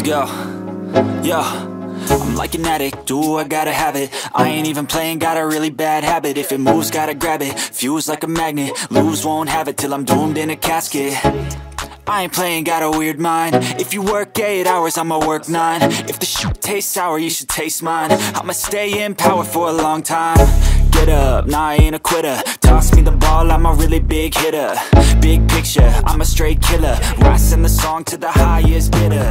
Let's go. I'm like an addict, do I gotta have it I ain't even playing, got a really bad habit If it moves, gotta grab it, fuse like a magnet Lose, won't have it till I'm doomed in a casket I ain't playing, got a weird mind If you work 8 hours, I'ma work 9 If the shit tastes sour, you should taste mine I'ma stay in power for a long time get up, nah I ain't a quitter Toss me the ball, I'm a really big hitter Big picture, I'm a straight killer Rising the song to the highest bidder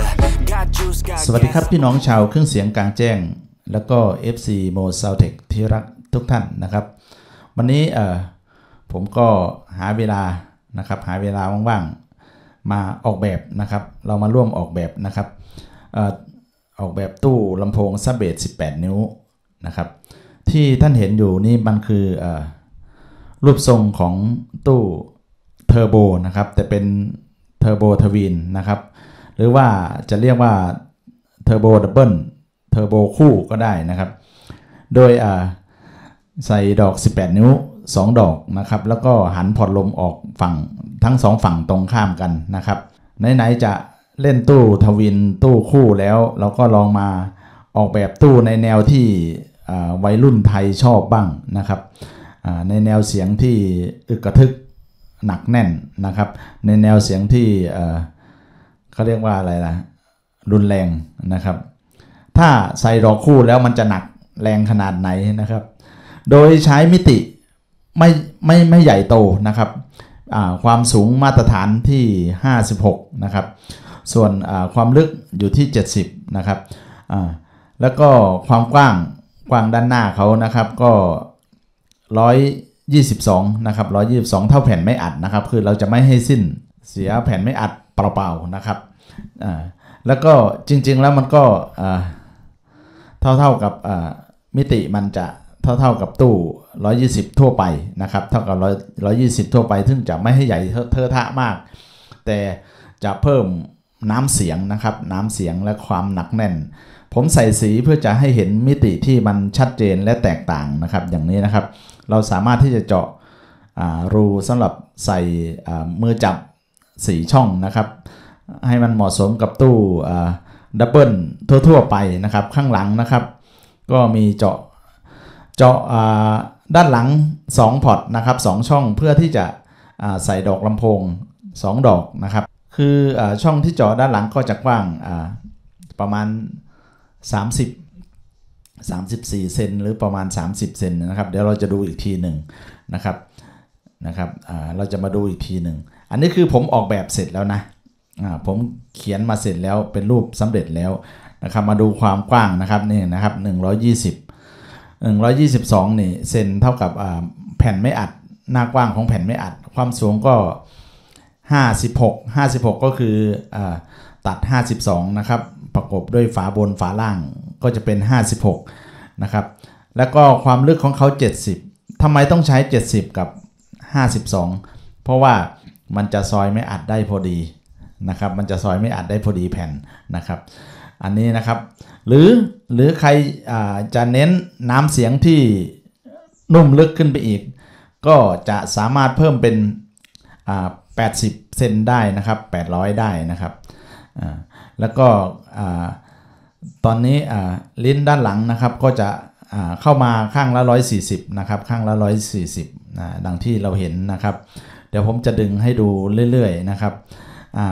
Got juice, got gas สวัสดีครับ พี่น้องชาวเครื่องเสียงกลางแจ้งแล้วก็ FC Mo Soundtech ที่รักทุกท่านนะครับ วันนี้เอ่อผมก็หาเวลานะครับหาเวลาว่างๆมาออกแบบนะครับ เรามาร่วมออกแบบนะครับออกแบบตู้ลำโพงซับเบส18 นิ้วนะครับที่ท่านเห็นอยู่นี่มันคืออรูปทรงของตู้เทอร์โบนะครับ แต่เป็นเทอร์โบทวินนะครับหรือว่าจะเรียกว่าเทอร์โบดับเบิลเทอร์โบคู่ก็ได้นะครับโดยใส่ดอก 18 นิ้ว 2 ดอกนะครับแล้วก็หันพอดลมออกฝั่งทั้ง 2 ฝั่งตรงข้ามกันนะครับไหนๆจะเล่นตู้ทวินตู้คู่แล้ว เราก็ลองมาออกแบบตู้ในแนวที่วัยรุ่นไทยชอบบ้างนะครับในแนวเสียงที่อึกกระทึกหนักแน่นนะครับ ในแนวเสียงที่เขาเรียกว่าอะไรล่ะรุนแรงนะครับ ถ้าใส่รอคู่แล้วมันจะหนักแรงขนาดไหนนะครับ โดยใช้มิติไม่ไม่ไม่ใหญ่โตนะครับความสูงมาตรฐานที่ 56นะครับ ส่วนความลึกอยู่ที่ 70 นะครับแล้วก็ความกว้างกว้างด้านหน้าเขานะครับก็ร้อยยี่สิบสองนะครับร้อยยี่สิบสองเท่าแผ่นไม่อัดนะครับคือเราจะไม่ให้สิ้นเสียแผ่นไม่อัดเปล่าๆนะครับอ่าแล้วก็จริงๆแล้วมันก็อ่าเท่ากับอ่ามิติมันจะเท่าเท่ากับตู้120 ทั่วไปนะครับเท่ากับ120 ทั่วไปซึ่งจะไม่ให้ใหญ่เทอะทะมาก แต่จะเพิ่มน้ำเสียงนะครับน้ำเสียงและความหนักแน่นผมใส่สีเพื่อจะให้เห็นมิติที่มันชัดเจนและแตกต่างนะครับ อย่างนี้นะครับเราสามารถที่จะเจาะรูสำหรับใส่มือจับสีช่องนะครับ ให้มันเหมาะสมกับตู้ดับเบิลทั่วๆไปนะครับข้างหลังนะครับ ก็มีเจาะเจาะด้านหลัง 2 พอร์ตนะครับ2 ช่องเพื่อที่จะใส่ดอกลำโพง 2 ดอกนะครับ คืออช่องที่เจาะด้านหลังก็จะกว้างประมาณ30 34เซนหรือประมาณ 30เซนนะครับเดี๋ยวเราจะดูอีกทีหนึ่งนะครับนะครับเราจะมาดูอีกทีหนึ่งอันนี้คือผมออกแบบเสร็จแล้วนะผมเขียนมาเสร็จแล้วเป็นรูปสำเร็จแล้วนะครับมาดูความกว้างนะครับนี่นะครับ 120 122นี่เซนเท่ากับแผ่นไม่อัดหน้ากว้างของแผ่นไม่อัด ความสูงก็ 56 56 ก็คืออตัด 52 นะครับประกบด้วยฝาบนฝาล่างก็จะเป็น 56 นะครับแล้วก็ความลึกของเขา70 ทำไมต้องใช้ 70 กับ 52 เพราะว่ามันจะซอยไม่อัดได้พอดีนะครับ มันจะซอยไม่อัดได้พอดีแผ่นนะครับ อันนี้นะครับหรือหรือใครจะเน้นน้ำเสียงที่นุ่มลึกขึ้นไปอีก ก็จะสามารถเพิ่มเป็น80เซนได้นะครับ 800 ได้นะครับแล้วก็ตอนนี้ลิ้นด้านหลังนะครับก็จะเข้ามาข้างละ140นะครับข้างละ140นะดังที่เราเห็นนะครับ เดี๋ยวผมจะดึงให้ดูเรื่อยๆนะครับ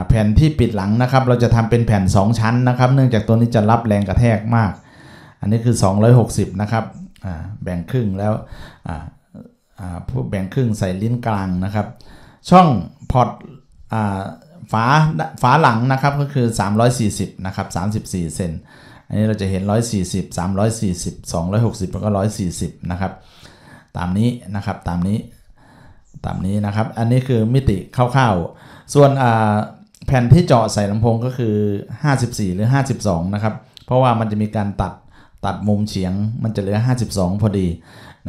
แผ่นที่ปิดหลังนะครับเราจะทำเป็นแผ่น2 ชั้นนะครับ เนื่องจากตัวนี้จะรับแรงกระแทกมาก อันนี้คือ 260 นะครับแบ่งครึ่งแล้วผู้แบ่งครึ่งใส่ลิ้นกลาง นะครับ ช่องพอร์ตฝาฝาหลังนะครับก็คือ 340นะครับ34เซนอันนี้เราจะเห็น140 340 260แล้วก็140นะครับตามนี้นะครับตามนี้ตามนี้นะครับ อันนี้คือมิติคร่าวๆส่วนแผ่นที่เจาะใส่ลำโพงก็คือ 54 หรือ52นะครับเพราะว่ามันจะมีการตัดตัดมุมเฉียงมันจะเหลือ52 พอดี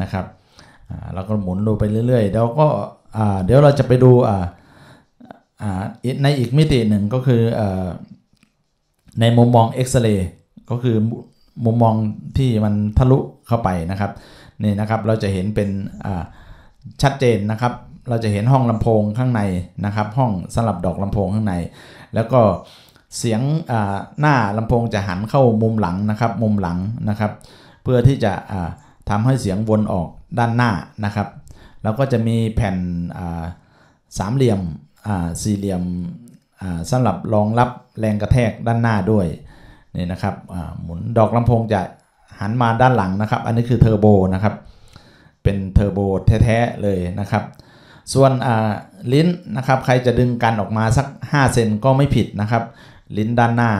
นะครับเราก็หมุนดูไปเรื่อยๆเดี๋ยวก็เดี๋ยวเราจะไปดูในอีกมิติหนึ่งก็คืออในมุมมองเอ็กซเรย์ก็คือมุมมองที่มันทะลุเข้าไปนะครับนี่นะครับเราจะเห็นเป็นชัดเจนนะครับ เราจะเห็นห้องลำโพงข้างในนะครับ ห้องสลับดอกลำโพงข้างใน แล้วก็เสียงหน้าลำโพงจะหันเข้ามุมหลังนะครับ มุมหลังนะครับ เพื่อที่จะทำให้เสียงวนออกด้านหน้านะครับแล้วก็จะมีแผ่นสามเหลี่ยมสี่เหลี่ยมสำหรับรองรับแรงกระแทกด้านหน้าด้วยนี่นะครับหมุนดอกลำโพงจะหันมาด้านหลังนะครับ อันนี้คือเทอร์โบนะครับ เป็นเทอร์โบแท้ๆเลยนะครับ ส่วนลิ้นนะครับใครจะดึงกันออกมาสัก5เซนก็ไม่ผิดนะครับ ลิ้นด้านหน้า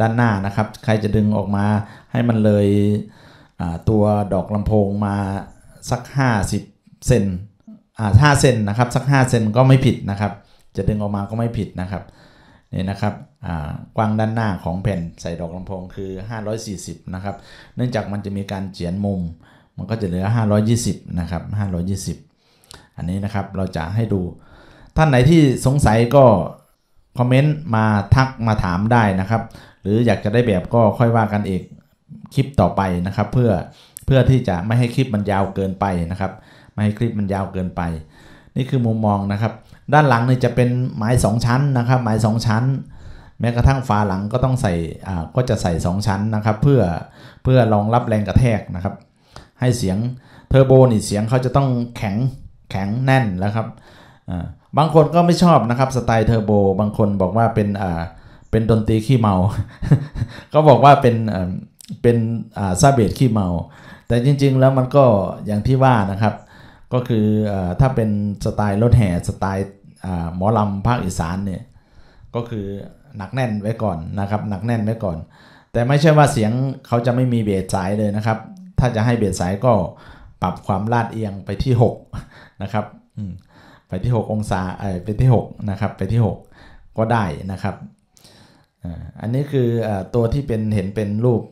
ด้านหน้านะครับ ใครจะดึงออกมาให้มันเลยตัวดอกลำโพงมาสัก 50เซนห้าเซนนะครับสัก5เซนก็ไม่ผิดนะครับจะดึงออกมาก็ไม่ผิดนะครับ นี่นะครับกว้างด้านหน้าของแผ่นใส่ดอกลำโพงคือ540 นะครับเนื่องจากมันจะมีการเฉียนมุมมันก็จะเหลือ 520นะครับ 520 อันนี้นะครับเราจะให้ดู ท่านไหนที่สงสัยก็คอมเมนต์มาทักมาถามได้นะครับ หรืออยากจะได้แบบก็ค่อยว่ากันอีกคลิปต่อไปนะครับ เพื่อเพื่อที่จะไม่ให้คลิปมันยาวเกินไปนะครับ ไม่ให้คลิปมันยาวเกินไปนี่คือมุมมองนะครับ ด้านหลังเนี่ยจะเป็นไม้2ชั้นนะครับไม้2ชั้น แม้กระทั่งฝาหลังก็ต้องใส่อ่าก็จะใส่ 2 ชั้นนะครับ เพื่อเพื่อรองรับแรงกระแทกนะครับ ให้เสียงเทอร์โบนี่เสียงเขาจะต้องแข็งแข็งแน่นแล้วครับบางคนก็ไม่ชอบนะครับสไตล์เทอร์โบบางคนบอกว่าเป็นอ่าเป็นดนตรีขี้เมาก็บอกว่าเป็นเป็นซาเบตขี้เมา แต่จริงๆ แล้วมันก็อย่างที่ว่านะครับก็คือถ้าเป็นสไตล์รถแห่สไตล์หมอลำภาคอีสานเนี่ย ก็คือหนักแน่นไว้ก่อนนะครับหนักแน่นไว้ก่อน แต่ไม่ใช่ว่าเสียงเขาจะไม่มีเบสสายเลยนะครับ ถ้าจะให้เบสสายก็ปรับความลาดเอียงไปที่6นะครับไปที่ 6 องศาไปที่6นะครับไปที่6 ก็ได้นะครับอันนี้คือตัวที่เป็นเห็นเป็นรูป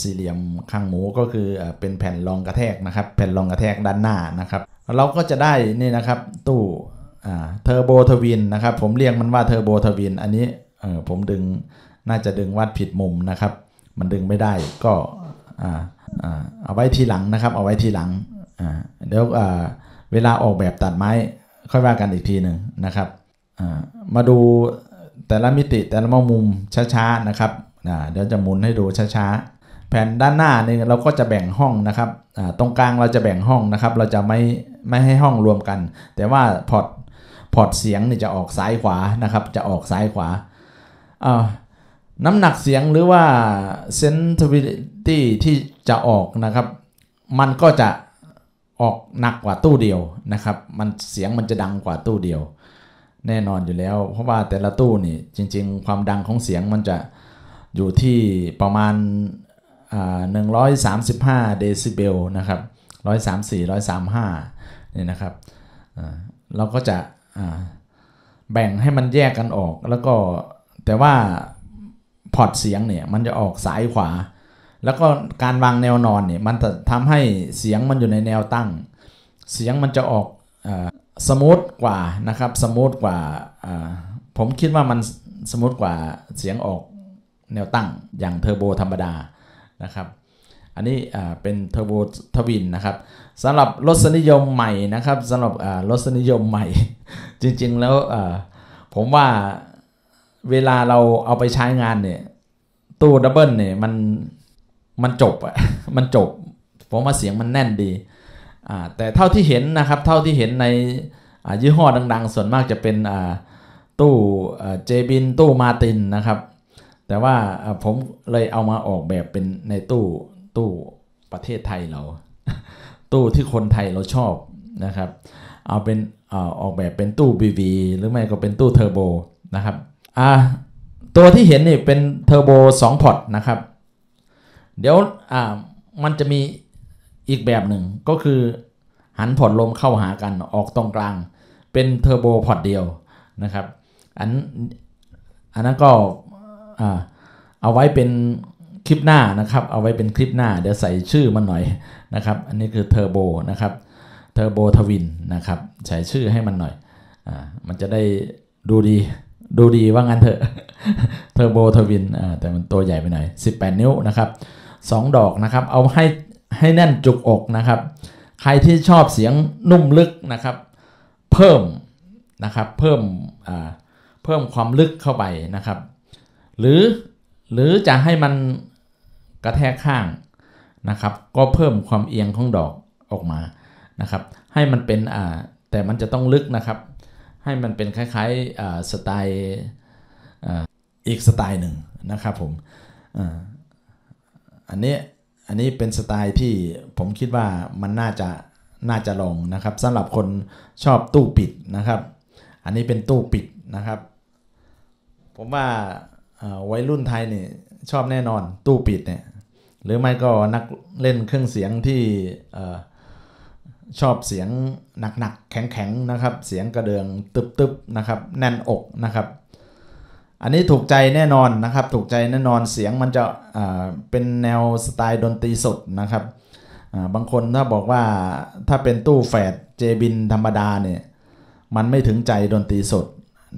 สี่เหลี่ยมข้างหมูก็คือเป็นแผ่นรองกระแทกนะครับ แผ่นรองกระแทกด้านหน้านะครับ เราก็จะได้นี่นะครับตู้เทอร์โบทวินนะครับผมเรียกมันว่าเทอร์โบทวินอันนี้ผมดึงน่าจะดึงวัดผิดมุมนะครับ มันดึงไม่ได้ก็เอาไว้ทีหลังนะครับเอาไว้ทีหลังเดี๋ยวเวลาออกแบบตัดไม้ค่อยว่ากันอีกทีหนึ่งนะครับมาดูแต่ละมิติแต่ละมุมช้าๆนะครับเดี๋ยวจะหมุนให้ดูช้าๆแผ่นด้านหน้านี่เราก็จะแบ่งห้องนะครับตรงกลางเราจะแบ่งห้องนะครับเราจะไม่ไม่ให้ห้องรวมกัน แต่ว่าพอร์ตพอร์ตเสียงนี่จะออกซ้ายขวานะครับจะออกซ้ายขวาน้ำหนักเสียงหรือว่า sensitivity ที่จะออกนะครับ มันก็จะออกหนักกว่าตู้เดียวนะครับมันเสียงมันจะดังกว่าตู้เดียวแน่นอนอยู่แล้ว เพราะว่าแต่ละตู้นี่จริง ๆ ความดังของเสียงมันจะอยู่ที่ประมาณ135เดซิเบลนะครับ 134 135นี่นะครับเราก็จะแบ่งให้มันแยกกันออก แล้วก็แต่ว่าพอร์ตเสียงเนี่ย มันจะออกซ้ายขวา แล้วก็การวางแนวนอนเนี่ยมันจะทำให้เสียงมันอยู่ในแนวตั้ง เสียงมันจะออกสมูทกว่านะครับสมูทกว่าผมคิดว่ามันสมูทกว่าเสียงออกแนวตั้งอย่างเทอร์โบธรรมดานะครับ อันนี้เป็นเทอร์โบทวินนะครับสำหรับรสนิยมใหม่นะครับสำหรับรสนิยมใหม่ จริงๆแล้วผมว่าเวลาเราเอาไปใช้งานเนี่ยตู้ดับเบิลเนี่ยมันมันจบอะมันจบผมว่าเสียงมันแน่นดีแต่เท่าที่เห็นนะครับ เท่าที่เห็นในยี่ห้อดังๆ ส่วนมากจะเป็นตู้เจบินตู้มาตินนะครับแต่ว่าผมเลยเอามาออกแบบ เป็นในตู้ตู้ประเทศไทยเรา ตู้ที่คนไทยเราชอบนะครับเอาเป็นออกแบบเป็นตู้บีบีหรือไม่ก็เป็นตู้ เทอร์โบนะครับตัวที่เห็นนี่เป็นเทอร์โบ2พอร์ตนะครับ เดี๋ยวมันจะมีอีกแบบหนึ่งก็คือ หัน่อนลมเข้าหากันออกตรง กลางเป็นเทอร์โบพอร์ตเดียวนะครับ อัน อันนั้นก็เอาไว้เป็นคลิปหน้านะครับ เอาไว้เป็นคลิปหน้าเดี๋ยวใส่ชื่อ มันหน่อยนะครับ อันนี้คือเทอร์โบนะครับเทอร์โบทวิน นะครับใส่ชื่อให้มันหน่อยอมันจะได้ดูดีดูดีว่างั้นเถอะเทอร์โบทวินแต่มันตัวใหญ่ไปหน่อย18 นิ้วนะครับ2ดอกนะครับเอาให้ให้แน่นจุกอกนะครับใครที่ชอบเสียงนุ่มลึกนะครับ เพิ่มนะครับเพิ่มเพิ่มความลึกเข้าไปนะครับ หรือหรือจะให้มันกระแทกข้างนะครับ ก็เพิ่มความเอียงของดอกออกมานะครับให้มันเป็นอ่าแต่มันจะต้องลึกนะครับ ให้มันเป็นคล้ายๆสไตล์อีกสไตล์หนึ่งนะครับผมออันนี้อันนี้เป็นสไตล์ที่ผมคิดว่ามันน่าจะน่าจะลองนะครับสำหรับคนชอบตู้ปิดนะครับ อันนี้เป็นตู้ปิดนะครับ ผมว่าวัยรุ่นไทยเนี่ยชอบแน่นอนตู้ปิดเนี่ยหรือไม่ก็นักเล่นเครื่องเสียงที่ชอบเสียงหนักๆแข็งๆนะครับ เสียงกระเดืองตึบๆนะครับ แน่นอกนะครับอันนี้ถูกใจแน่นอนนะครับถูกใจแน่นอนเสียงมันจะเป็นแนวสไตล์ดนตรีสดนะครับบางคนถ้าบอกว่าถ้าเป็นตู้แฝดเจบินธรรมดาเนี่ยมันไม่ถึงใจดนตรีสด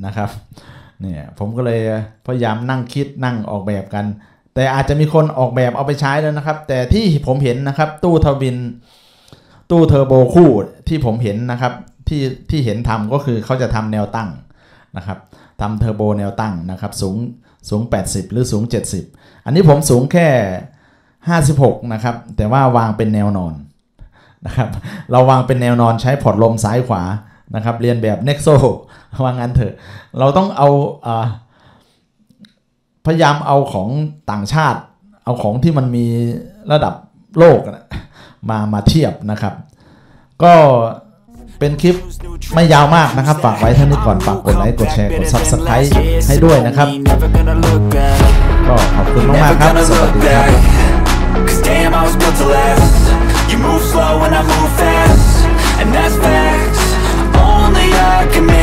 นะครับเนี่ยผมก็เลยพยายามนั่งคิดนั่งออกแบบกัน แต่อาจจะมีคนออกแบบเอาไปใช้แล้วนะครับ แต่ที่ผมเห็นนะครับตู้เทอร์บินตู้เทอร์โบคู่ที่ผมเห็นนะครับที่ที่เห็นทำก็คือเขาจะทำแนวตั้งนะครับทำเทอร์โบแนวตั้งนะครับสูงสูง 80 หรือสูง 70 อันนี้ผมสูงแค่ 56 นะ ครับแต่ว่าวางเป็นแนวนอนนะครับเราวางเป็นแนวนอนใช้พอร์ตลมซ้ายขวานะครับเรียนแบบเน็กโซวางั้นเถอะเราต้องเอาพยายามเอาของต่างชาติเอาของที่มันมีระดับโลกมามาเทียบนะครับก็เป็นคลิปไม่ยาวมากนะครับฝากไว้เท่านี้ก่อนฝากกดไลค์กดแชร์ กดซับสไครต์ให้ด้วยนะครับ ก็ขอบคุณมากๆครับ สวัสดีครับ Cause damn, I